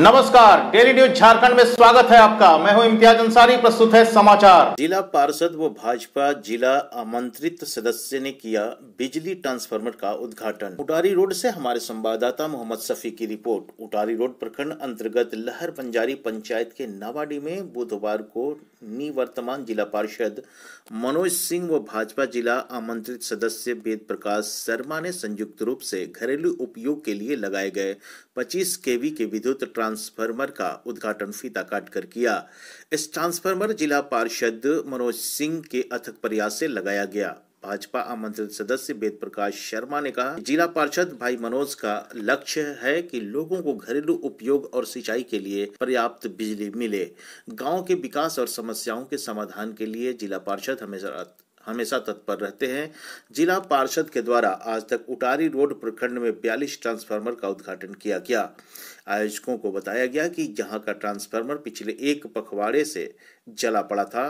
नमस्कार daily news Jharkhand में स्वागत है आपका मैं हूं इम्तियाज अंसारी प्रस्तुत है समाचार जिला पार्षद व भाजपा जिला आमंत्रित सदस्य ने किया बिजली ट्रांसफार्मर का उद्घाटन उटारी रोड से हमारे संवाददाता मोहम्मद सफी की रिपोर्ट उटारी रोड प्रखंड अंतर्गत लहर बंजारी पंचायत के नावाडी में बुधवार को निवर्तमान जिला पार्षद मनोज सिंह व भाजपा जिला आमंत्रित सदस्य वेद प्रकाश शर्मा ने संयुक्त रूप से घरेलू उपयोग के लिए लगाए गए 25 केवी के विद्युत ट्रांसफार्मर का उद्घाटन फीता काट कर किया इस ट्रांसफार्मर जिला पार्षद मनोज सिंह के अथक प्रयास से लगाया गया भाजपा आमंत्रित सदस्य वेद प्रकाश शर्मा ने कहा जिला पार्षद भाई मनोज का लक्ष्य है कि लोगों को घरेलू उपयोग और सिंचाई के लिए पर्याप्त बिजली मिले गांव के विकास और समस्याओं के समाधान के लिए जिला पार्षद हमेशा हमेशा तत्पर रहते हैं जिला पार्षद के द्वारा आज तक उटारी रोड प्रखंड में बयालीस ट्रांसफार्मर का उद्घाटन किया गया आयोजकों को बताया गया कि यहाँ का ट्रांसफार्मर पिछले एक पखवाड़े से जला पड़ा था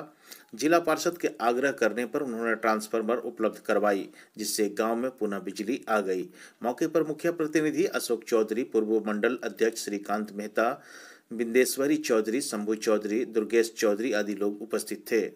जिला पार्षद के आग्रह करने पर उन्होंने ट्रांसफार्मर उपलब्ध करवाई जिससे गांव में पुनः बिजली आ गई मौके पर मुख्य प्रतिनिधि अशोक चौधरी पूर्व मंडल अध्यक्ष श्रीकांत मेहता बिंदेश्वरी चौधरी शंभु चौधरी दुर्गेश चौधरी आदि लोग उपस्थित थे